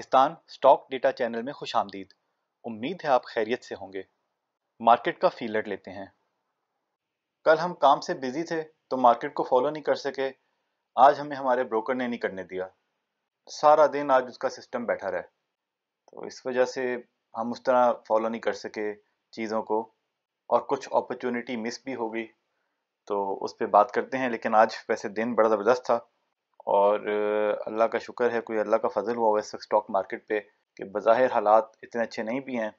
Pakistan stock data channel में खुश आमदीद उम्मीद है आप खैरियत से होंगे मार्केट का फीलर लेते हैं कल हम काम से बिजी थे तो मार्केट को फॉलो नहीं कर सके आज हमें हमारे ब्रोकर ने नहीं करने दिया सारा दिन आज उसका सिस्टम बैठा रहा तो इस वजह से हम उस तरह फॉलो नहीं कर सके चीज़ों को और कुछ अपॉर्चुनिटी मिस भी हो गई तो उस पर बात करते हैं लेकिन आज वैसे दिन बड़ा ज़बरदस्त था और अल्लाह का शुक्र है कोई अल्लाह का फजल हुआ वैसे स्टॉक मार्केट पे कि बज़ाहिर हालात इतने अच्छे नहीं भी हैं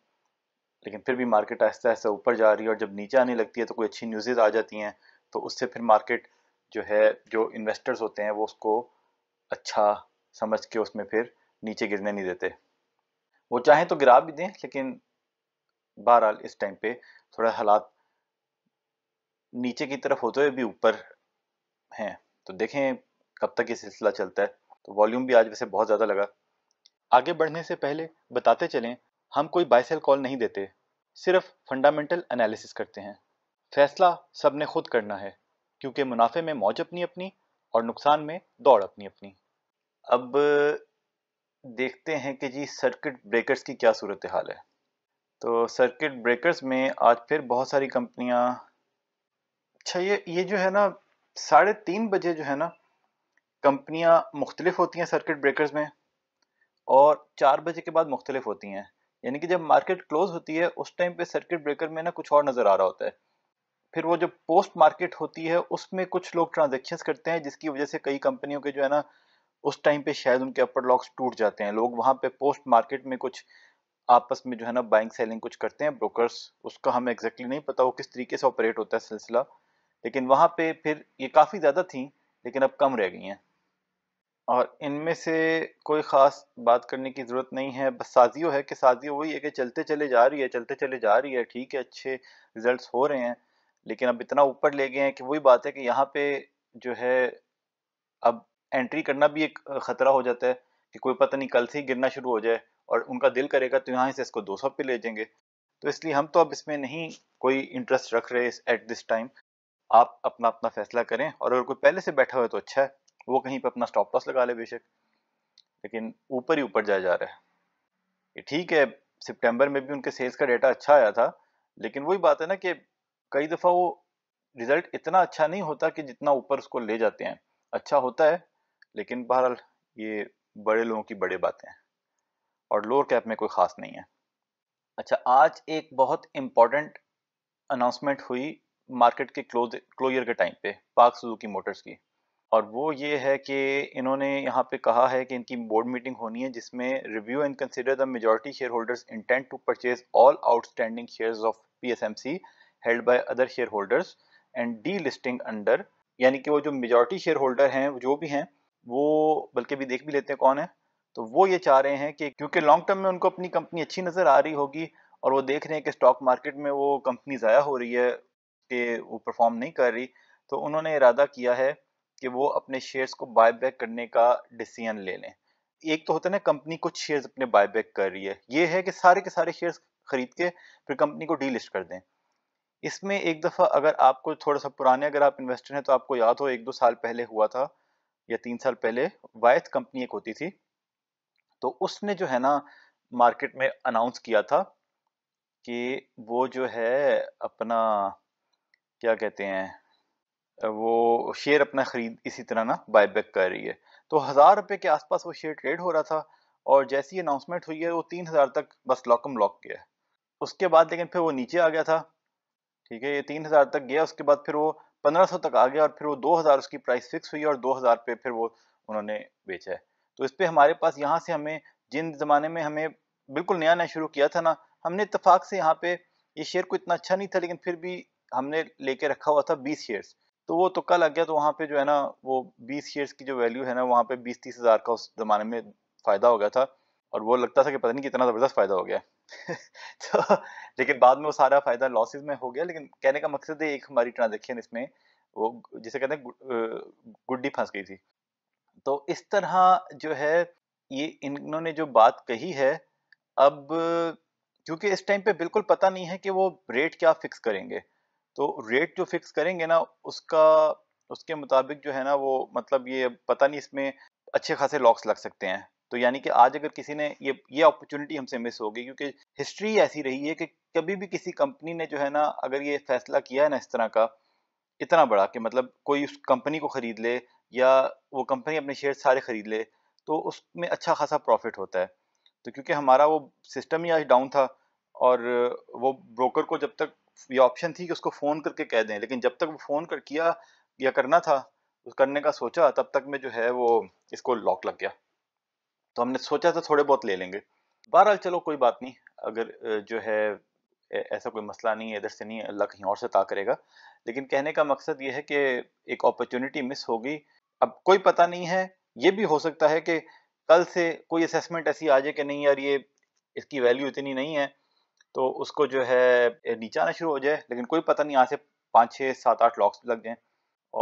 लेकिन फिर भी मार्केट आहिस्ता आहिस्ता ऊपर जा रही है और जब नीचे आने लगती है तो कोई अच्छी न्यूज़ आ जाती हैं तो उससे फिर मार्केट जो है जो इन्वेस्टर्स होते हैं वो उसको अच्छा समझ के उसमें फिर नीचे गिरने नहीं देते वो चाहें तो गिरा भी दें लेकिन बहरहाल इस टाइम पे थोड़ा हालात नीचे की तरफ होते हुए भी ऊपर हैं तो देखें कब तक ये सिलसिला चलता है तो वॉल्यूम भी आज वैसे बहुत ज़्यादा लगा आगे बढ़ने से पहले बताते चलें हम कोई बाइसेल कॉल नहीं देते सिर्फ फंडामेंटल एनालिसिस करते हैं फैसला सब ने खुद करना है क्योंकि मुनाफे में मौज अपनी अपनी और नुकसान में दौड़ अपनी अपनी अब देखते हैं कि जी सर्किट ब्रेकर्स की क्या सूरत हाल है तो सर्किट ब्रेकर्स में आज फिर बहुत सारी कंपनियां अच्छा ये ये जो है ना साढ़े तीन बजे जो है ना कंपनियाँ मुख्तलिफ होती हैं सर्किट ब्रेकर्स में और चार बजे के बाद मुख्तलिफ होती हैं यानी कि जब मार्केट क्लोज होती है उस टाइम पे सर्किट ब्रेकर में ना कुछ और नज़र आ रहा होता है फिर वो जो पोस्ट मार्केट होती है उसमें कुछ लोग ट्रांजेक्शन करते हैं जिसकी वजह से कई कंपनियों के जो है ना उस टाइम पे शायद उनके अपर लॉक्स टूट जाते हैं लोग वहाँ पे पोस्ट मार्केट में कुछ आपस में जो है ना बाइंग सेलिंग कुछ करते हैं ब्रोकर्स उसका हमें एग्जैक्टली नहीं पता वो किस तरीके से ऑपरेट होता है सिलसिला लेकिन वहाँ पे फिर ये काफ़ी ज़्यादा थी लेकिन अब कम रह गई हैं और इनमें से कोई ख़ास बात करने की ज़रूरत नहीं है बस साजियो है कि साजियो वही है कि चलते चले जा रही है चलते चले जा रही है ठीक है अच्छे रिजल्ट्स हो रहे हैं लेकिन अब इतना ऊपर ले गए हैं कि वही बात है कि यहाँ पे जो है अब एंट्री करना भी एक ख़तरा हो जाता है कि कोई पता नहीं कल से ही गिरना शुरू हो जाए और उनका दिल करेगा तो यहाँ से इसको सौ पे ले जाएंगे तो इसलिए हम तो अब इसमें नहीं कोई इंटरेस्ट रख रहे एट दिस टाइम आप अपना अपना फैसला करें और अगर कोई पहले से बैठा हुआ है तो अच्छा है वो कहीं पर अपना स्टॉप लॉस लगा ले बेशक लेकिन ऊपर ही ऊपर जाया जा रहा है ठीक है सितंबर में भी उनके सेल्स का डाटा अच्छा आया था लेकिन वही बात है ना कि कई दफ़ा वो रिजल्ट इतना अच्छा नहीं होता कि जितना ऊपर उसको ले जाते हैं अच्छा होता है लेकिन बहरहाल ये बड़े लोगों की बड़े बातें हैं और लोअर कैप में कोई ख़ास नहीं है अच्छा आज एक बहुत इम्पॉर्टेंट अनाउंसमेंट हुई मार्केट के क्लोज क्लोजर के टाइम पे पाक सुजुकी मोटर्स की और वो ये है कि इन्होंने यहाँ पे कहा है कि इनकी बोर्ड मीटिंग होनी है जिसमें review and consider the majority shareholders intent to purchase all outstanding shares of PSMC held by other shareholders and delisting under यानी कि वो जो मेजॉरिटी शेयर होल्डर हैं जो भी हैं वो बल्कि भी देख भी लेते हैं कौन है तो वो ये चाह रहे हैं कि क्योंकि लॉन्ग टर्म में उनको अपनी कंपनी अच्छी नज़र आ रही होगी और वो देख रहे हैं कि स्टॉक मार्केट में वो कंपनी ज़ाया हो रही है कि वो परफॉर्म नहीं कर रही तो उन्होंने इरादा किया है कि वो अपने शेयर्स को बाय बैक करने का डिसीजन ले लें एक तो होता है ना कंपनी कुछ शेयर्स अपने बाय बैक कर रही है ये है कि सारे के सारे शेयर्स खरीद के फिर कंपनी को डीलिस्ट कर दें इसमें एक दफ़ा अगर आपको थोड़ा सा पुराने अगर आप इन्वेस्टर हैं तो आपको याद हो एक दो साल पहले हुआ था या तीन साल पहले वायथ कंपनी एक होती थी तो उसने जो है ना मार्केट में अनाउंस किया था कि वो जो है अपना क्या कहते हैं वो शेयर अपना खरीद इसी तरह ना बायबैक कर रही है तो हज़ार रुपए के आसपास वो शेयर ट्रेड हो रहा था और जैसी अनाउंसमेंट हुई है वो तीन हज़ार तक बस लॉकम लॉक गया है उसके बाद लेकिन फिर वो नीचे आ गया था ठीक है ये तीन हज़ार तक गया उसके बाद फिर वो पंद्रह सौ तक आ गया और फिर वो दो हज़ार उसकी प्राइस फिक्स हुई और दो हज़ार पे फिर वो उन्होंने बेचा है तो इस पर हमारे पास यहाँ से हमें जिन ज़माने में हमें बिल्कुल नया नया शुरू किया था ना हमने इतफाक़ से यहाँ पे ये शेयर को इतना अच्छा नहीं था लेकिन फिर भी हमने लेके रखा हुआ था बीस शेयर्स तो वो तुक्का लग गया तो वहाँ पे जो है ना वो बीस शेयर्स की जो वैल्यू है ना वहाँ पे बीस तीस हज़ार का उस ज़माने में फ़ायदा हो गया था और वो लगता था कि पता नहीं कितना ज़बरदस्त फ़ायदा हो गया तो लेकिन बाद में वो सारा फ़ायदा लॉसेज में हो गया लेकिन कहने का मकसद है एक हमारी ट्रांजेक्शन इसमें वो जिसे कहते हैं गुड्डी फंस गई थी तो इस तरह जो है ये इन्होंने जो बात कही है अब क्योंकि इस टाइम पे बिल्कुल पता नहीं है कि वो रेट क्या फिक्स करेंगे तो रेट जो फिक्स करेंगे ना उसका उसके मुताबिक जो है ना वो मतलब ये पता नहीं इसमें अच्छे खासे लॉक्स लग सकते हैं तो यानी कि आज अगर किसी ने ये ये अपॉर्चुनिटी हमसे मिस हो गई क्योंकि हिस्ट्री ऐसी रही है कि कभी भी किसी कंपनी ने जो है ना अगर ये फैसला किया है ना इस तरह का इतना बड़ा कि मतलब कोई उस कंपनी को ख़रीद ले या वो कंपनी अपने शेयर सारे ख़रीद ले तो उसमें अच्छा खासा प्रॉफिट होता है तो क्योंकि हमारा वो सिस्टम ही आज डाउन था और वो ब्रोकर को जब तक ये ऑप्शन थी कि उसको फ़ोन करके कह दें लेकिन जब तक वो फ़ोन कर किया या करना था करने का सोचा तब तक में जो है वो इसको लॉक लग गया तो हमने सोचा था थोड़े बहुत ले लेंगे बहरहाल चलो कोई बात नहीं अगर जो है ऐसा कोई मसला नहीं है इधर से नहीं अल्लाह कहीं और से ता करेगा लेकिन कहने का मकसद ये है कि एक अपॉर्चुनिटी मिस होगी अब कोई पता नहीं है ये भी हो सकता है कि कल से कोई असेसमेंट ऐसी आ जाए कि नहीं यार ये इसकी वैल्यू इतनी नहीं है तो उसको जो है नीचे आना शुरू हो जाए लेकिन कोई पता नहीं यहाँ से पाँच छः सात आठ लॉक्स लग जाएँ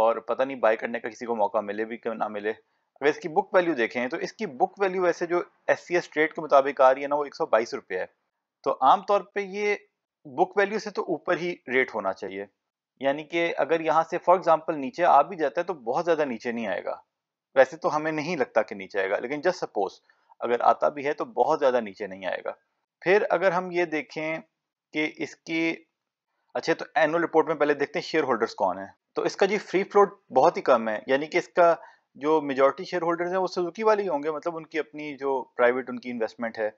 और पता नहीं बाय करने का किसी को मौका मिले भी क्यों ना मिले अगर इसकी बुक वैल्यू देखें तो इसकी बुक वैल्यू वैसे जो एस सी एस ट्रेड के मुताबिक आ रही है ना वो एक सौ बाईस रुपये है तो आमतौर पर ये बुक वैल्यू से तो ऊपर ही रेट होना चाहिए यानी कि अगर यहाँ से फॉर एग्जाम्पल नीचे आ भी जाता है तो बहुत ज़्यादा नीचे नहीं आएगा वैसे तो हमें नहीं लगता कि नीचे आएगा लेकिन जस्ट सपोज अगर आता भी है तो बहुत ज़्यादा नीचे नहीं आएगा फिर अगर हम ये देखें कि इसकी अच्छे तो एनुअल रिपोर्ट में पहले देखते हैं शेयर होल्डर्स कौन है तो इसका जी फ्री फ्लोट बहुत ही कम है यानी कि इसका जो मेजोरिटी शेयर होल्डर्स हैं वो सुजुकी वाले होंगे मतलब उनकी अपनी जो प्राइवेट उनकी इन्वेस्टमेंट है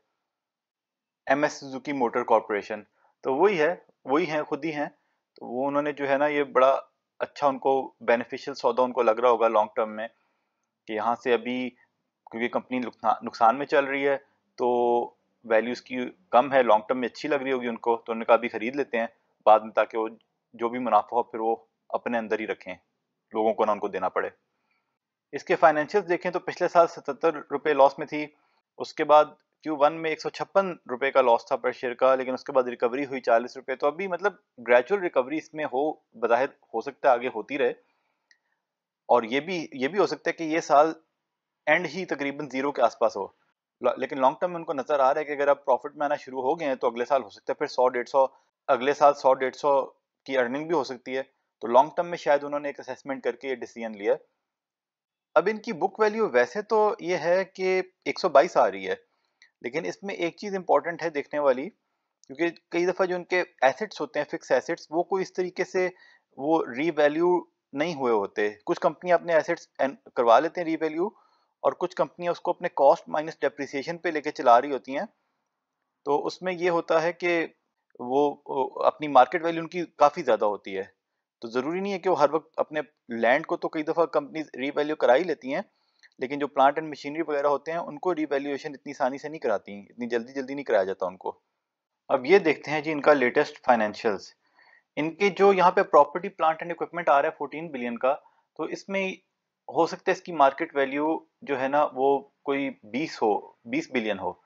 M S Suzuki motor corporation तो वही है वही हैं खुद ही हैं तो वो उन्होंने जो है ना ये बड़ा अच्छा उनको बेनिफिशियल सौदा उनको लग रहा होगा लॉन्ग टर्म में कि यहाँ से अभी क्योंकि कंपनी नुकसान में चल रही है तो वैल्यूज़ की कम है लॉन्ग टर्म में अच्छी लग रही होगी उनको तो उन्होंने कहा अभी ख़रीद लेते हैं बाद में ताकि वो जो भी मुनाफा हो फिर वो अपने अंदर ही रखें लोगों को ना उनको देना पड़े इसके फाइनेंशियल देखें तो पिछले साल सतहत्तर रुपये लॉस में थी उसके बाद क्यू वन में एक सौ छप्पन रुपये का लॉस था पर शेयर का लेकिन उसके बाद रिकवरी हुई चालीस रुपये तो अभी मतलब ग्रेजुअल रिकवरी इसमें हो बज़ाहिर हो सकता है आगे होती रहे और ये भी ये भी हो सकता है कि ये साल एंड ही तकरीबन ज़ीरो के आसपास हो लेकिन लॉन्ग टर्म में उनको नजर आ रहा है कि अगर आप प्रॉफिट में आना शुरू हो गए हैं तो अगले साल हो सकता है फिर सौ डेढ़ सौ अगले साल सौ डेढ़ सौ की अर्निंग भी हो सकती है तो लॉन्ग टर्म में शायद उन्होंने एक असेसमेंट करके ये डिसीजन लिया अब इनकी बुक वैल्यू वैसे तो ये है कि 122 आ रही है लेकिन इसमें एक चीज़ इंपॉर्टेंट है देखने वाली क्योंकि कई दफ़ा जो उनके एसेट्स होते हैं फिक्स एसेट्स वो कोई इस तरीके से वो रीवैल्यू नहीं हुए होते कुछ कंपनियां अपने एसेट्स करवा लेते हैं रीवैल्यू और कुछ कंपनियां उसको अपने कॉस्ट माइनस डेप्रिसिएशन पे लेके चला रही होती हैं तो उसमें ये होता है कि वो अपनी मार्केट वैल्यू उनकी काफ़ी ज़्यादा होती है तो ज़रूरी नहीं है कि वो हर वक्त अपने लैंड को तो कई दफ़ा कंपनीज रीवैल्यू करा ही लेती हैं लेकिन जो प्लांट एंड मशीनरी वगैरह होते हैं उनको रीवैल्यूएशन इतनी आसानी से नहीं कराती इतनी जल्दी जल्दी नहीं कराया जाता उनको अब ये देखते हैं जी इनका लेटेस्ट फाइनेंशियल्स इनके जो यहाँ पे प्रॉपर्टी प्लांट एंड इक्विपमेंट आ रहा है 14 बिलियन का तो इसमें हो सकता है इसकी मार्केट वैल्यू जो है ना वो कोई 20 हो 20 बिलियन हो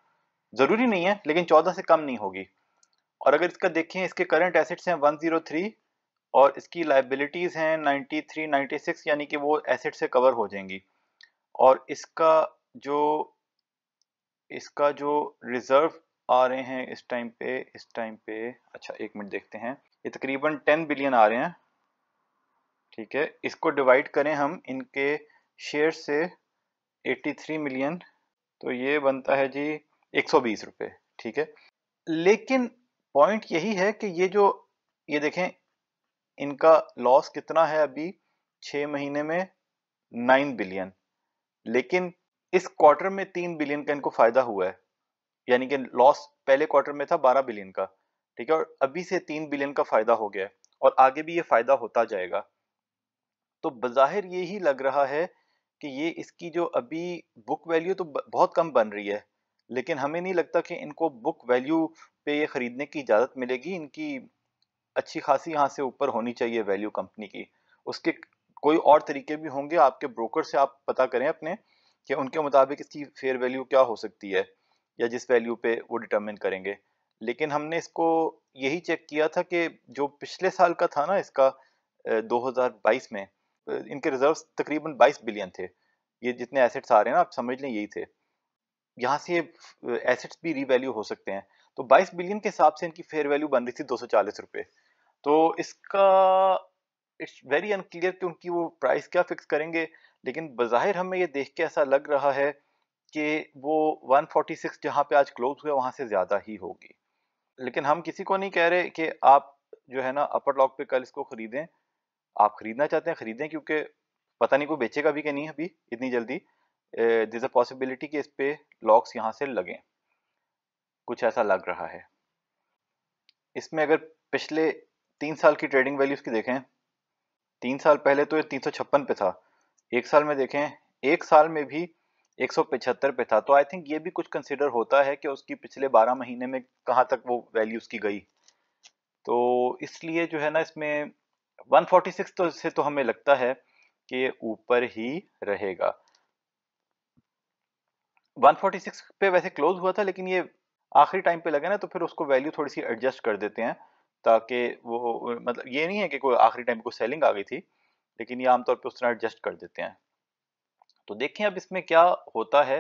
ज़रूरी नहीं है लेकिन 14 से कम नहीं होगी और अगर इसका देखें इसके करंट एसेट्स हैं 103 और इसकी लाइबिलिटीज़ हैं 93 96 यानी कि वो एसेट से कवर हो जाएंगी और इसका जो इसका जो रिज़र्व आ रहे हैं इस टाइम पे इस टाइम पे अच्छा एक मिनट देखते हैं ये तकरीबन 10 बिलियन आ रहे हैं ठीक है इसको डिवाइड करें हम इनके शेयर से 83 मिलियन तो ये बनता है जी एक सौ ठीक है लेकिन पॉइंट यही है कि ये जो ये देखें इनका लॉस कितना है अभी छ महीने में नाइन बिलियन लेकिन इस क्वार्टर में तीन बिलियन का इनको फायदा हुआ है यानी कि लॉस पहले क्वार्टर में था बारह बिलियन का ठीक है और अभी से तीन बिलियन का फायदा हो गया है और आगे भी ये फायदा होता जाएगा तो बज़ाहिर ये ही लग रहा है कि ये इसकी जो अभी बुक वैल्यू तो बहुत कम बन रही है लेकिन हमें नहीं लगता कि इनको बुक वैल्यू पे ये ख़रीदने की इजाज़त मिलेगी इनकी अच्छी खासी यहाँ से ऊपर होनी चाहिए वैल्यू कंपनी की उसके कोई और तरीके भी होंगे आपके ब्रोकर से आप पता करें अपने कि उनके मुताबिक इसकी फेयर वैल्यू क्या हो सकती है या जिस वैल्यू पे वो डिटरमिन करेंगे लेकिन हमने इसको यही चेक किया था कि जो पिछले साल का था ना इसका 2022 में इनके रिजर्व तकरीबन 22 बिलियन थे ये जितने एसेट्स आ रहे हैं ना आप समझ लें यही थे यहाँ से एसेट्स भी रीवैल्यू हो सकते हैं तो 22 बिलियन के हिसाब से इनकी फेयर वैल्यू बन रही थी दो रुपए तो इसका इट्स वेरी अनक्लियर कि उनकी वो प्राइस क्या फिक्स करेंगे लेकिन बाहिर हमें ये देख के ऐसा लग रहा है कि वो 146 जहाँ पे आज क्लोज हुआ वहाँ से ज़्यादा ही होगी लेकिन हम किसी को नहीं कह रहे कि आप जो है ना अपर लॉक पे कल इसको ख़रीदें आप खरीदना चाहते हैं खरीदें क्योंकि पता नहीं कोई बेचेगा भी कि नहीं अभी इतनी जल्दी दिज अ पॉसिबिलिटी कि इस पे लॉक्स यहाँ से लगें कुछ ऐसा लग रहा है इसमें अगर पिछले तीन साल की ट्रेडिंग वैल्यूज की देखें तीन साल पहले तो ये तीन सौ छप्पन पे था एक साल में देखें एक साल में भी एक सौ पिछहत्तर पे था तो आई थिंक ये भी कुछ कंसिडर होता है कि उसकी पिछले बारह महीने में कहाँ तक वो वैल्यूज की गई तो इसलिए जो है ना इसमें 146 तो से तो हमें लगता है कि ऊपर ही रहेगा 146 पे वैसे क्लोज हुआ था लेकिन ये आखिरी टाइम पे लगे ना तो फिर उसको वैल्यू थोड़ी सी एडजस्ट कर देते हैं ताकि वो मतलब ये नहीं है कि कोई आखिरी टाइम को सेलिंग आ गई थी लेकिन ये आमतौर पे उस तरह एडजस्ट कर देते हैं तो देखें अब इसमें क्या होता है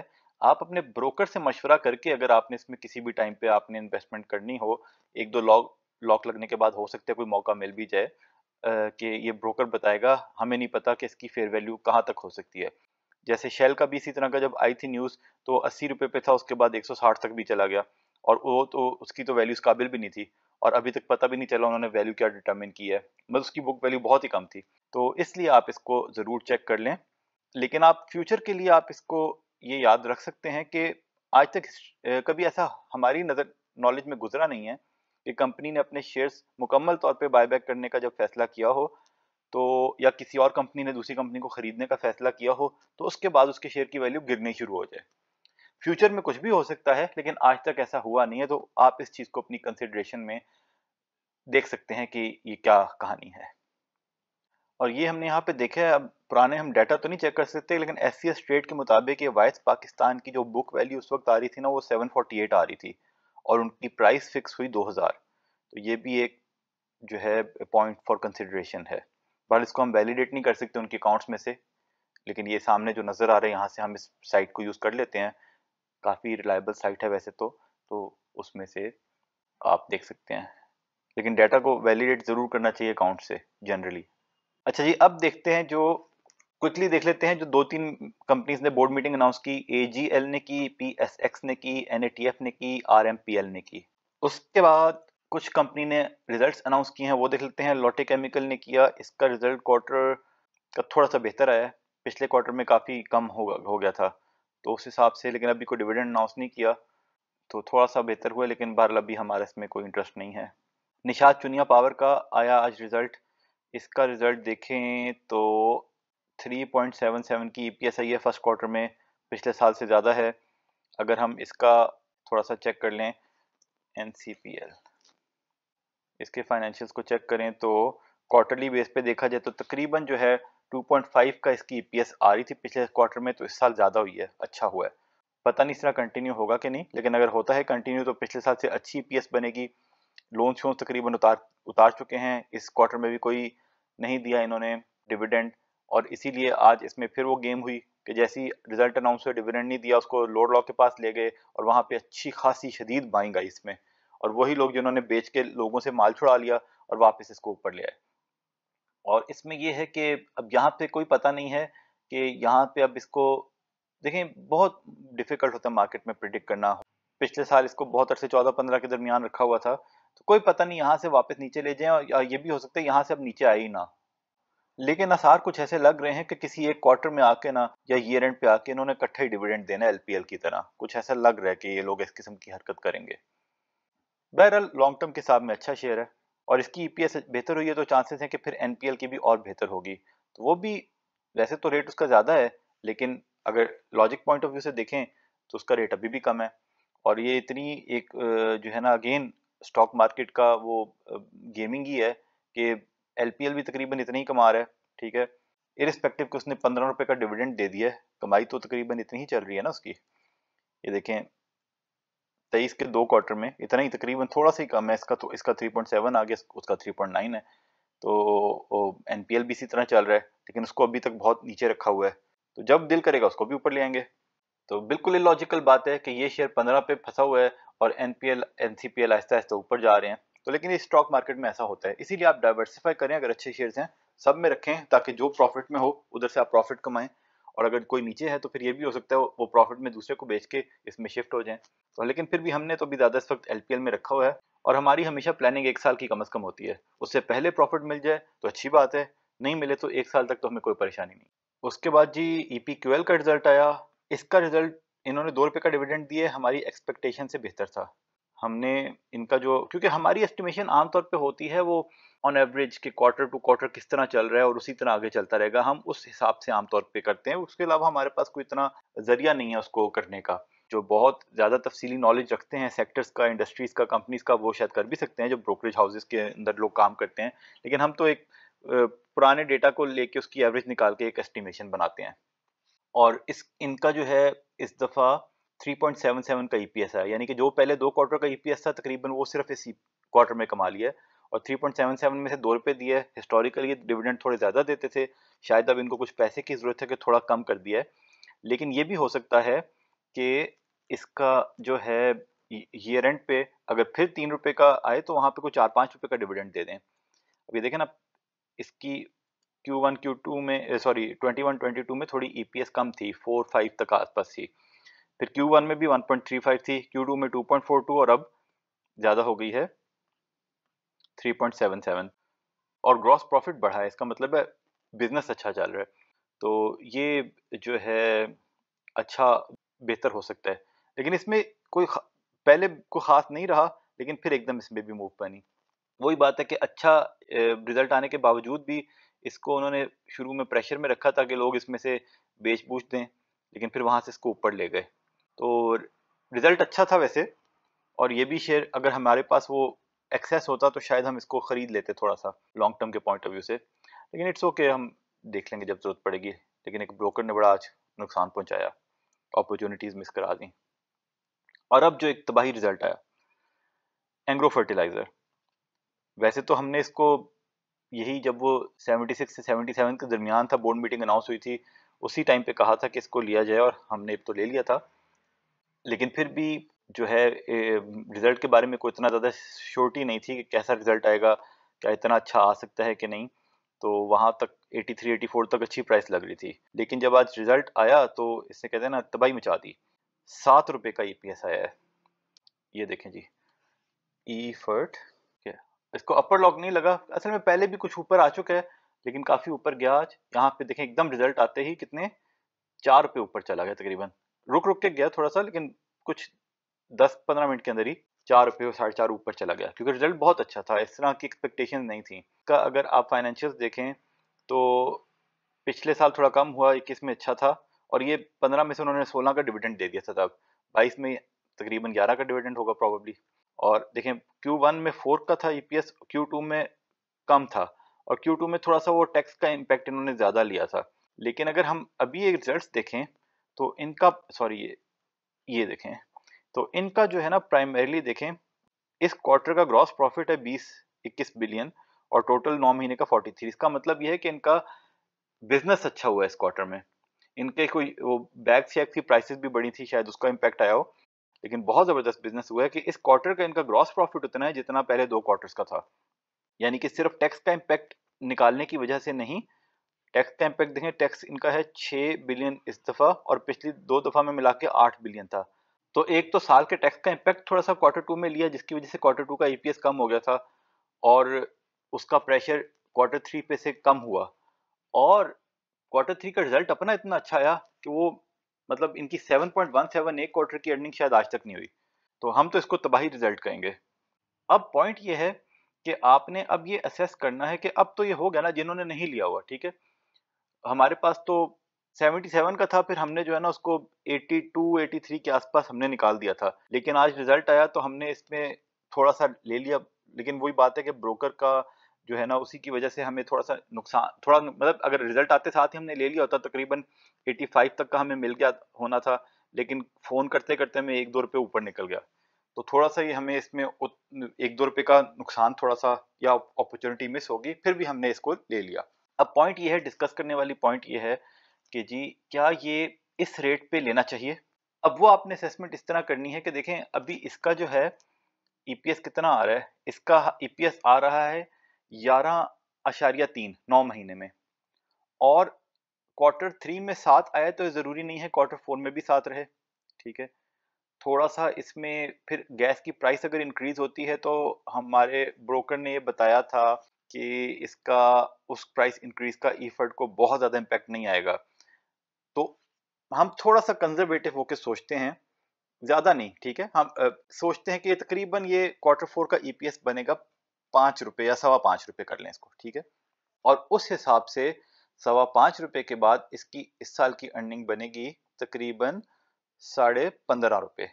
आप अपने ब्रोकर से मशवरा करके अगर आपने इसमें किसी भी टाइम पे आपने इन्वेस्टमेंट करनी हो एक दो लॉक लॉक लगने के बाद हो सकता है कोई मौका मिल भी जाए कि ये ब्रोकर बताएगा हमें नहीं पता कि इसकी फेयर वैल्यू कहाँ तक हो सकती है जैसे शेल का भी इसी तरह का जब आई थी न्यूज़ तो अस्सी रुपये पे था उसके बाद एक तक भी चला गया और वो तो उसकी तो वैल्यू काबिल भी नहीं थी और अभी तक पता भी नहीं चला उन्होंने वैल्यू क्या डिटर्मिन की है मतलब उसकी बुक वैल्यू बहुत ही कम थी तो इसलिए आप इसको ज़रूर चेक कर लें लेकिन आप फ्यूचर के लिए आप इसको ये याद रख सकते हैं कि आज तक कभी ऐसा हमारी नज़र नॉलेज में गुजरा नहीं है कि कंपनी ने अपने शेयर्स मुकम्मल तौर पे बायबैक करने का जब फैसला किया हो तो या किसी और कंपनी ने दूसरी कंपनी को खरीदने का फैसला किया हो तो उसके बाद उसके शेयर की वैल्यू गिरनी शुरू हो जाए फ्यूचर में कुछ भी हो सकता है लेकिन आज तक ऐसा हुआ नहीं है तो आप इस चीज़ को अपनी कंसिडरेशन में देख सकते हैं कि ये क्या कहानी है और ये हमने यहाँ पे देखा है अब पुराने हम डाटा तो नहीं चेक कर सकते लेकिन एस सी ट्रेड के मुताबिक ये वाइस पाकिस्तान की जो बुक वैल्यू उस वक्त आ रही थी ना वो 748 आ रही थी और उनकी प्राइस फिक्स हुई 2000 तो ये भी एक जो है पॉइंट फॉर कंसिडरेशन है बट इसको हम वैलिडेट नहीं कर सकते उनके अकाउंट्स में से लेकिन ये सामने जो नज़र आ रहे हैं यहाँ से हम इस साइट को यूज़ कर लेते हैं काफ़ी रिलायबल साइट है वैसे तो तो उसमें से आप देख सकते हैं लेकिन डाटा को वैलिडेट ज़रूर करना चाहिए अकाउंट से जनरली अच्छा जी अब देखते हैं जो क्विकली देख लेते हैं जो दो तीन कंपनीज ने बोर्ड मीटिंग अनाउंस की ए जी एल ने की पी एस एक्स ने की एन ए टी एफ ने की आर एम पी एल ने की उसके बाद कुछ कंपनी ने रिजल्ट अनाउंस किए हैं वो देख लेते हैं लॉटे केमिकल ने किया इसका रिजल्ट क्वार्टर का थोड़ा सा बेहतर आया पिछले क्वार्टर में काफ़ी कम हो हो गया था तो उस हिसाब से लेकिन अभी कोई डिविडेंड अनाउंस नहीं किया तो थोड़ा सा बेहतर हुआ लेकिन बहरहाल अभी हमारे इसमें कोई इंटरेस्ट नहीं है निशाद चुनिया पावर का आया आज रिजल्ट इसका रिजल्ट देखें तो 3.77 की ईपीएस e आई है फर्स्ट क्वार्टर में पिछले साल से ज़्यादा है अगर हम इसका थोड़ा सा चेक कर लें एन इसके फाइनेंशियल्स को चेक करें तो क्वार्टरली बेस पे देखा जाए तो तकरीबन जो है 2.5 का इसकी ई e आ रही थी पिछले क्वार्टर में तो इस साल ज़्यादा हुई है अच्छा हुआ है पता नहीं इस तरह कंटिन्यू होगा कि नहीं लेकिन अगर होता है कंटिन्यू तो पिछले साल से अच्छी ई e बनेगी लोन शोन तकरीबन उतार उतार चुके हैं इस क्वार्टर में भी कोई नहीं दिया इन्होंने डिविडेंड और इसीलिए आज इसमें फिर वो गेम हुई कि जैसी रिजल्ट अनाउंस हुए डिविडेंड नहीं दिया उसको लोड लॉ के पास ले गए और वहाँ पे अच्छी खासी शदीद बाइंग आई इसमें और वही लोग जिन्होंने बेच के लोगों से माल छुड़ा लिया और वापस इसको ऊपर ले आए और इसमें यह है कि अब यहाँ पे कोई पता नहीं है कि यहाँ पे अब इसको देखें बहुत डिफ़िकल्ट होता है मार्केट में प्रिडिक्ट करना पिछले साल इसको बहुत अरसे चौदह पंद्रह के दरमियान रखा हुआ था तो कोई पता नहीं यहाँ से वापस नीचे ले जाएं और ये भी हो सकता है यहाँ से अब नीचे आए ही ना लेकिन आसार कुछ ऐसे लग रहे हैं कि किसी एक क्वार्टर में आके ना या ईयर एंड पे आके इन्होंने इकट्ठा ही डिविडेंड देना एलपीएल की तरह कुछ ऐसा लग रहा है कि ये लोग इस किस्म की हरकत करेंगे बहरहाल लॉन्ग टर्म के हिसाब में अच्छा शेयर है और इसकी ईपीएस e बेहतर हुई है तो चांसेस हैं कि फिर एनपीएल की भी और बेहतर होगी तो वो भी वैसे तो रेट उसका ज़्यादा है लेकिन अगर लॉजिक पॉइंट ऑफ व्यू से देखें तो उसका रेट अभी भी कम है और ये इतनी एक जो है ना अगेन स्टॉक मार्केट का वो गेमिंग ही है कि एल भी तकरीबन इतनी ही कमा रहा है ठीक है इरिस्पेक्टिव कि उसने पंद्रह रुपए का डिविडेंड दे दिया है कमाई तो तकरीबन इतनी ही चल रही है ना उसकी ये देखें तेईस के दो क्वार्टर में इतना ही तकरीबन थोड़ा सा ही कम है इसका तो इसका थ्री पॉइंट सेवन आ गया उसका थ्री पॉइंट नाइन है तो एन पी एल भी इसी तरह चल रहा है लेकिन उसको अभी तक बहुत नीचे रखा हुआ है तो जब दिल करेगा उसको भी ऊपर ले आएंगे तो बिल्कुल लॉजिकल बात है कि ये शेयर पंद्रह पे फंसा हुआ है और N P L N C P L आहिस्ता आहिस्ता ऊपर जा रहे हैं तो लेकिन ये स्टॉक मार्केट में ऐसा होता है इसीलिए आप डाइवर्सिफाई करें अगर अच्छे शेयर्स हैं सब में रखें ताकि जो प्रॉफिट में हो उधर से आप प्रॉफिट कमाएं और अगर कोई नीचे है तो फिर ये भी हो सकता है वो प्रॉफिट में दूसरे को बेच के इसमें शिफ्ट हो जाए तो लेकिन फिर भी हमने तो अभी ज़्यादा इस वक्त एल में रखा हुआ है और हमारी हमेशा प्लानिंग एक साल की कम अज़ कम होती है उससे पहले प्रॉफिट मिल जाए तो अच्छी बात है नहीं मिले तो एक साल तक तो हमें कोई परेशानी नहीं उसके बाद जी ई e का रिजल्ट आया इसका रिजल्ट इन्होंने दो रुपए का डिविडेंड दिए हमारी एक्सपेक्टेशन से बेहतर था हमने इनका जो क्योंकि हमारी एस्टिमेशन आमतौर पे होती है वो ऑन एवरेज के क्वार्टर टू क्वार्टर किस तरह चल रहा है और उसी तरह आगे चलता रहेगा हम उस हिसाब से आमतौर पे करते हैं उसके अलावा हमारे पास कोई इतना जरिया नहीं है उसको करने का जो बहुत ज़्यादा तफसीली नॉलेज रखते हैं सेक्टर्स का इंडस्ट्रीज़ का कंपनीज़ का वो शायद कर भी सकते हैं जो ब्रोकरेज हाउसेज के अंदर लोग काम करते हैं लेकिन हम तो एक पुराने डेटा को लेके उसकी एवरेज निकाल के एक एस्टिमेशन बनाते हैं और इस इनका जो है इस दफ़ा 3.77 का ईपीएस e है यानी कि जो पहले दो क्वार्टर का ईपीएस e था तकरीबन वो सिर्फ इसी क्वार्टर में कमा लिया और 3.77 में से दो रुपये दिए हिस्टोरिकली डिविडेंड थोड़े ज़्यादा देते थे शायद अब इनको कुछ पैसे की ज़रूरत है कि थोड़ा कम कर दिया है लेकिन ये भी हो सकता है कि इसका जो है ईयर एंड पे अगर फिर तीन रुपये का आए तो वहाँ पर कोई चार पाँच रुपये का डिविडेंड दे दें अभी देखें ना इसकी Q1 Q2 में सॉरी 21 22 में थोड़ी EPS कम थी 4 5 तक आसपास थी फिर Q1 में भी 1.35 थी Q2 में 2.42 और अब ज़्यादा हो गई है 3.77 और ग्रॉस प्रॉफिट बढ़ा है इसका मतलब है बिजनेस अच्छा चल रहा है तो ये जो है अच्छा बेहतर हो सकता है लेकिन इसमें कोई पहले कोई ख़ास नहीं रहा लेकिन फिर एकदम इसमें भी मूव बनी वही बात है कि अच्छा रिजल्ट आने के बावजूद भी इसको उन्होंने शुरू में प्रेशर में रखा था कि लोग इसमें से बेच बूझ दें लेकिन फिर वहाँ से इसको ऊपर ले गए तो रिज़ल्ट अच्छा था वैसे और ये भी शेयर अगर हमारे पास वो एक्सेस होता तो शायद हम इसको ख़रीद लेते थोड़ा सा लॉन्ग टर्म के पॉइंट ऑफ व्यू से लेकिन इट्स ओके हम देख लेंगे जब ज़रूरत पड़ेगी लेकिन एक ब्रोकर ने बड़ा आज नुकसान पहुंचाया अपॉर्चुनिटीज़ मिस करा दी और अब जो एक तबाही रिज़ल्ट आया एंग्रो फर्टिलाइज़र वैसे तो हमने इसको यही जब वो 76 से 77 के दरमियान था बोर्ड मीटिंग अनाउंस हुई थी उसी टाइम पे कहा था कि इसको लिया जाए और हमने तो ले लिया था लेकिन फिर भी जो है रिज़ल्ट के बारे में कोई इतना ज़्यादा श्योरिटी नहीं थी कि कैसा रिज़ल्ट आएगा क्या इतना अच्छा आ सकता है कि नहीं तो वहाँ तक 83, 84 तक अच्छी प्राइस लग रही थी लेकिन जब आज रिज़ल्ट आया तो इसने कहते हैं ना तबाही मचा दी सात रुपये का ई e आया है ये देखें जी ई e फर्ट e क्या इसको अपर लॉक नहीं लगा असल में पहले भी कुछ ऊपर आ चुका है लेकिन काफ़ी ऊपर गया आज यहाँ पे देखें एकदम रिजल्ट आते ही कितने चार रुपये ऊपर चला गया तकरीबन रुक रुक के गया थोड़ा सा लेकिन कुछ दस पंद्रह मिनट के अंदर ही चार रुपये साढ़े चार ऊपर चला गया क्योंकि रिजल्ट बहुत अच्छा था इस तरह की एक्सपेक्टेशन नहीं थी का अगर आप फाइनेंशियल देखें तो पिछले साल थोड़ा कम हुआ इक्कीस में अच्छा था और ये पंद्रह में से उन्होंने सोलह का डिविडेंड दे दिया था तब बाईस में तकरीबन ग्यारह का डिविडेंड होगा प्रॉबली और देखें क्यू वन में फोर का था E P S Q two में कम था और क्यू टू में थोड़ा सा वो टैक्स का इम्पैक्ट इन्होंने ज़्यादा लिया था लेकिन अगर हम अभी ये रिजल्ट देखें तो इनका सॉरी ये ये देखें तो इनका जो है ना प्राइमरीली देखें इस क्वार्टर का ग्रॉस प्रॉफिट है बीस इक्कीस बिलियन और टोटल नौ महीने का फोर्टी थ्री इसका मतलब यह है कि इनका बिजनेस अच्छा हुआ है इस क्वार्टर में इनके कोई वो बैग शैग थी प्राइसेस भी बढ़ी थी शायद उसका इम्पैक्ट आया हो लेकिन बहुत ज़बरदस्त बिजनेस हुआ है कि इस क्वार्टर का इनका ग्रॉस प्रॉफिट उतना है जितना पहले दो क्वार्टर्स का था यानी कि सिर्फ टैक्स का इम्पैक्ट निकालने की वजह से नहीं टैक्स का इम्पैक्ट देखें टैक्स इनका है छः बिलियन इस दफ़ा और पिछली दो दफ़ा में मिला के आठ बिलियन था तो एक तो साल के टैक्स का इम्पैक्ट थोड़ा सा क्वार्टर टू में लिया जिसकी वजह से क्वार्टर टू का ई e कम हो गया था और उसका प्रेशर क्वार्टर थ्री पे से कम हुआ और क्वार्टर थ्री का रिजल्ट अपना इतना अच्छा आया कि वो मतलब इनकी 7.17 एक क्वार्टर की अर्निंग शायद आज तक नहीं हुई तो हम तो इसको तबाही रिजल्ट कहेंगे अब पॉइंट ये है कि आपने अब ये असेस करना है कि अब तो ये हो गया ना जिन्होंने नहीं लिया हुआ ठीक है हमारे पास तो 77 का था फिर हमने जो है ना उसको 82 83 के आसपास हमने निकाल दिया था लेकिन आज रिजल्ट आया तो हमने इसमें थोड़ा सा ले लिया लेकिन वही बात है कि ब्रोकर का जो है ना उसी की वजह से हमें थोड़ा सा नुकसान थोड़ा मतलब अगर रिजल्ट आते साथ ही हमने ले लिया होता तकरीबन 85 तक का हमें मिल गया होना था लेकिन फ़ोन करते करते हमें एक दो रुपये ऊपर निकल गया तो थोड़ा सा ये हमें इसमें एक दो रुपये का नुकसान थोड़ा सा या अपॉर्चुनिटी मिस होगी फिर भी हमने इसको ले लिया अब पॉइंट ये है डिस्कस करने वाली पॉइंट ये है कि जी क्या ये इस रेट पे लेना चाहिए अब वो आपने असेसमेंट इस तरह करनी है कि देखें अभी इसका जो है ईपीएस e कितना आ रहा है इसका ईपीएस e आ रहा है ग्यारह अशारिया तीन नौ महीने में और क्वार्टर थ्री में सात आया तो ज़रूरी नहीं है क्वार्टर फोर में भी सात रहे ठीक है थोड़ा सा इसमें फिर गैस की प्राइस अगर इंक्रीज़ होती है तो हमारे ब्रोकर ने ये बताया था कि इसका उस प्राइस इंक्रीज का इफर्ट को बहुत ज़्यादा इंपैक्ट नहीं आएगा तो हम थोड़ा सा कंजर्वेटिव होकर सोचते हैं ज़्यादा नहीं ठीक है हम आ, सोचते हैं कि तकरीबन ये क्वार्टर फोर का ईपीएस e बनेगा पांच रुपए या सवा पांच रुपए कर लें इसको ठीक है और उस हिसाब से सवा पांच रुपए के बाद इसकी इस साल की अर्निंग बनेगी तकरीबन साढ़े पंद्रह रुपए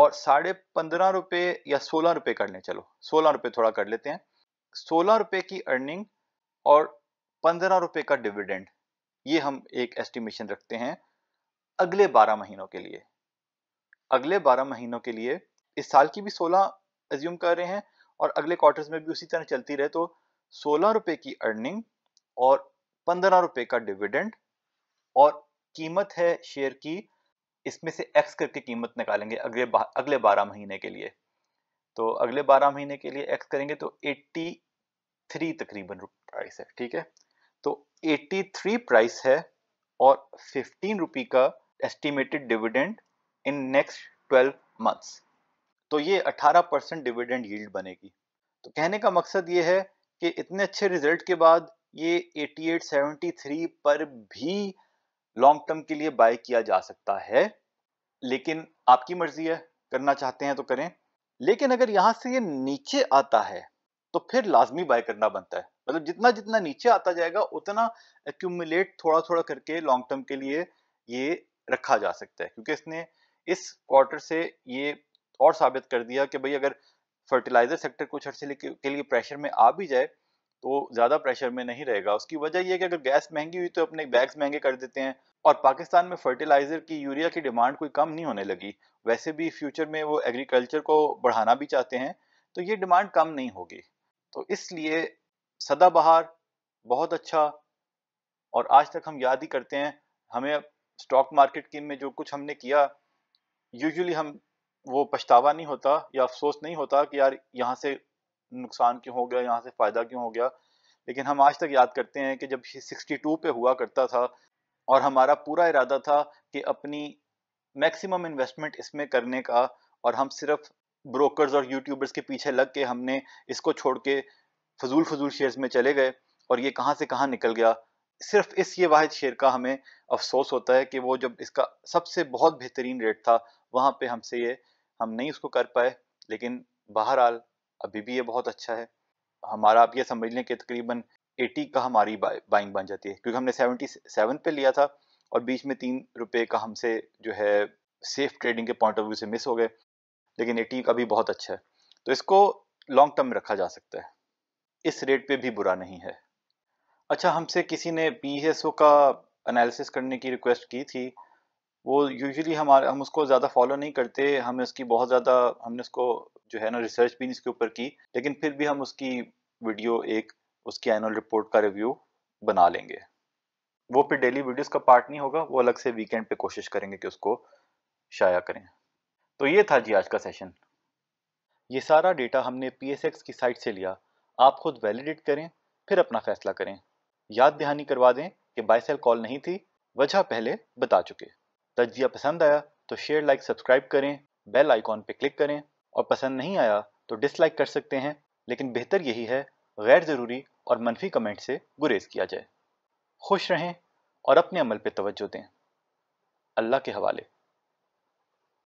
और साढ़े पंद्रह रुपए या सोलह रुपए कर लें चलो सोलह रुपए थोड़ा कर लेते हैं सोलह रुपए की अर्निंग और पंद्रह रुपए का डिविडेंड ये हम एक एस्टिमेशन रखते हैं अगले बारह महीनों के लिए अगले बारह महीनों के लिए इस साल की भी सोलह एज्यूम कर रहे हैं और अगले क्वार्टर्स में भी उसी तरह चलती रहे तो सोलह रुपए की अर्निंग और पंद्रह रुपए का डिविडेंड और कीमत है शेयर की इसमें से एक्स करके कीमत निकालेंगे अगले बा, अगले बारह महीने के लिए तो अगले 12 महीने के लिए एक्स करेंगे तो 83 तकरीबन प्राइस है ठीक है तो 83 प्राइस है और फिफ्टीन रुपी का estimated dividend in next 12 months तो ये 18 परसेंट डिविडेंड यील्ड बनेगी तो कहने का मकसद ये है कि इतने अच्छे रिजल्ट के बाद ये सेवेंटी थ्री पर भी लॉन्ग टर्म के लिए बाय किया जा सकता है लेकिन आपकी मर्जी है करना चाहते हैं तो करें लेकिन अगर यहाँ से ये नीचे आता है तो फिर लाजमी बाय करना बनता है मतलब जितना जितना नीचे आता जाएगा उतना एक्यूमुलेट थोड़ा थोड़ा करके लॉन्ग टर्म के लिए ये रखा जा सकता है क्योंकि इसने इस क्वार्टर से ये और साबित कर दिया कि भाई अगर फर्टिलाइजर सेक्टर कुछ अर्से के लिए प्रेशर में आ भी जाए तो ज़्यादा प्रेशर में नहीं रहेगा उसकी वजह यह कि अगर गैस महंगी हुई तो अपने बैग्स महंगे कर देते हैं और पाकिस्तान में फर्टिलाइज़र की यूरिया की डिमांड कोई कम नहीं होने लगी वैसे भी फ्यूचर में वो एग्रीकल्चर को बढ़ाना भी चाहते हैं तो ये डिमांड कम नहीं होगी तो इसलिए सदाबहार बहुत अच्छा और आज तक हम याद ही करते हैं हमें स्टॉक मार्केट की में जो कुछ हमने किया यूजुअली हम वो पछतावा नहीं होता या अफसोस नहीं होता कि यार यहाँ से नुकसान क्यों हो गया यहाँ से फ़ायदा क्यों हो गया लेकिन हम आज तक याद करते हैं कि जब 62 पे हुआ करता था और हमारा पूरा इरादा था कि अपनी मैक्सिमम इन्वेस्टमेंट इसमें करने का और हम सिर्फ ब्रोकर्स और यूट्यूबर्स के पीछे लग के हमने इसको छोड़ के फजूल फजूल शेयर्स में चले गए और ये कहाँ से कहाँ निकल गया सिर्फ इस ये वाद शेयर का हमें अफसोस होता है कि वो जब इसका सबसे बहुत बेहतरीन रेट था वहाँ पे हमसे ये हम नहीं उसको कर पाए लेकिन बहरहाल अभी भी ये बहुत अच्छा है हमारा आप ये समझ लें कि तकरीबन एटी का हमारी बाइंग बन जाती है क्योंकि हमने सेवेंटी सेवन पे लिया था और बीच में तीन रुपए का हमसे जो है सेफ ट्रेडिंग के पॉइंट ऑफ व्यू से मिस हो गए लेकिन एटी का भी बहुत अच्छा है तो इसको लॉन्ग टर्म में रखा जा सकता है इस रेट पे भी बुरा नहीं है अच्छा हमसे किसी ने पी का एनालिसिस करने की रिक्वेस्ट की थी वो यूजुअली हमारे हम उसको ज़्यादा फॉलो नहीं करते हमें उसकी बहुत ज़्यादा हमने उसको जो है ना रिसर्च भी नहीं इसके ऊपर की लेकिन फिर भी हम उसकी वीडियो एक उसकी एनुअल रिपोर्ट का रिव्यू बना लेंगे वो फिर डेली वीडियोस का पार्ट नहीं होगा वो अलग से वीकेंड पे कोशिश करेंगे कि उसको शाया करें तो ये था जी आज का सेशन ये सारा डेटा हमने पी की साइट से लिया आप खुद वैलिडेट करें फिर अपना फैसला करें याद दहानी करवा दें कि बाय सेल कॉल नहीं थी वजह पहले बता चुके तजिया पसंद आया तो शेयर लाइक सब्सक्राइब करें बेल आइकॉन पर क्लिक करें और पसंद नहीं आया तो डिसलाइक कर सकते हैं लेकिन बेहतर यही है गैर ज़रूरी और मनफी कमेंट से गुरेज किया जाए खुश रहें और अपने अमल पर तवज्जो दें अल्लाह के हवाले